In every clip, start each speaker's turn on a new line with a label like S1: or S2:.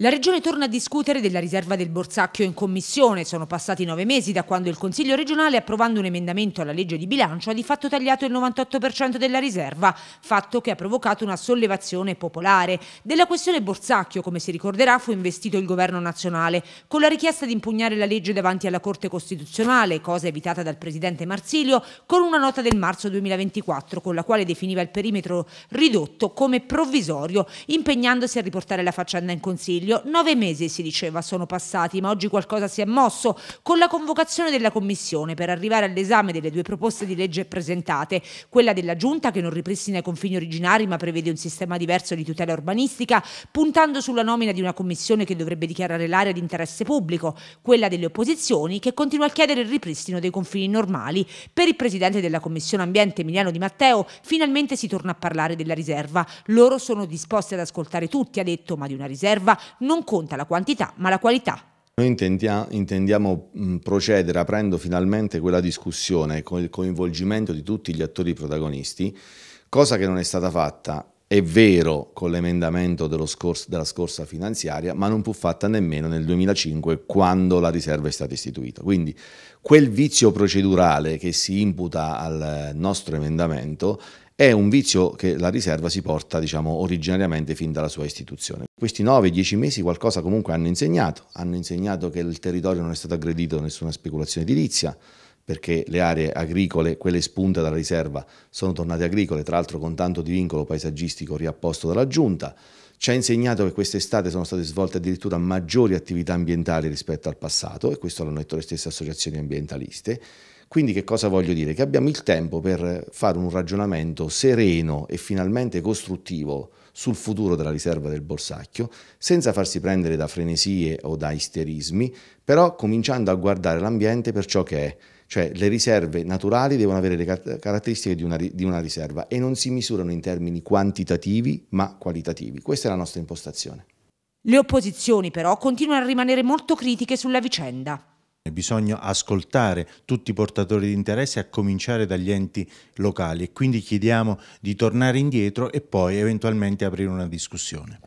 S1: La Regione torna a discutere della riserva del Borsacchio in commissione. Sono passati nove mesi da quando il Consiglio regionale, approvando un emendamento alla legge di bilancio, ha di fatto tagliato il 98% della riserva, fatto che ha provocato una sollevazione popolare. Della questione Borsacchio, come si ricorderà, fu investito il governo nazionale, con la richiesta di impugnare la legge davanti alla Corte Costituzionale, cosa evitata dal Presidente Marsilio, con una nota del marzo 2024, con la quale definiva il perimetro ridotto come provvisorio, impegnandosi a riportare la faccenda in Consiglio. Consiglio. Nove mesi, si diceva, sono passati, ma oggi qualcosa si è mosso con la convocazione della Commissione per arrivare all'esame delle due proposte di legge presentate, quella della Giunta che non ripristina i confini originari ma prevede un sistema diverso di tutela urbanistica, puntando sulla nomina di una commissione che dovrebbe dichiarare l'area di interesse pubblico, quella delle opposizioni che continua a chiedere il ripristino dei confini normali. Per il Presidente della Commissione Ambiente Emiliano Di Matteo finalmente si torna a parlare della riserva. Loro sono disposti ad ascoltare tutti, ha detto, ma di una riserva non conta la quantità ma la qualità.
S2: Noi intendiamo procedere aprendo finalmente quella discussione con il coinvolgimento di tutti gli attori protagonisti, cosa che non è stata fatta è vero con l'emendamento scors della scorsa finanziaria, ma non fu fatta nemmeno nel 2005 quando la riserva è stata istituita. Quindi quel vizio procedurale che si imputa al eh, nostro emendamento è un vizio che la riserva si porta, diciamo, originariamente fin dalla sua istituzione. Questi 9-10 mesi qualcosa comunque hanno insegnato, hanno insegnato che il territorio non è stato aggredito da nessuna speculazione edilizia, perché le aree agricole, quelle spunte dalla riserva, sono tornate agricole, tra l'altro con tanto di vincolo paesaggistico riapposto dalla Giunta. Ci ha insegnato che quest'estate sono state svolte addirittura maggiori attività ambientali rispetto al passato, e questo l'hanno detto le stesse associazioni ambientaliste. Quindi che cosa voglio dire? Che abbiamo il tempo per fare un ragionamento sereno e finalmente costruttivo sul futuro della riserva del Borsacchio, senza farsi prendere da frenesie o da isterismi, però cominciando a guardare l'ambiente per ciò che è, cioè le riserve naturali devono avere le caratteristiche di una, di una, riserva e non si misurano in termini quantitativi ma qualitativi. Questa è la nostra impostazione.
S1: Le opposizioni però continuano a rimanere molto critiche sulla vicenda
S3: bisogna ascoltare tutti i portatori di interesse a cominciare dagli enti locali e quindi chiediamo di tornare indietro e poi eventualmente aprire una discussione.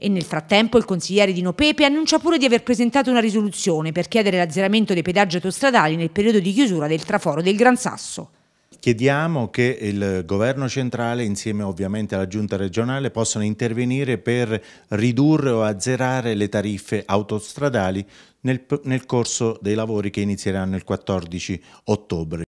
S1: E nel frattempo il consigliere Dino Pepe annuncia pure di aver presentato una risoluzione per chiedere l'azzeramento dei pedaggi autostradali nel periodo di chiusura del traforo del Gran Sasso
S3: chiediamo che il governo centrale, insieme ovviamente alla giunta regionale, possano intervenire per ridurre o azzerare le tariffe autostradali nel, nel corso dei lavori che inizieranno il 14 ottobre.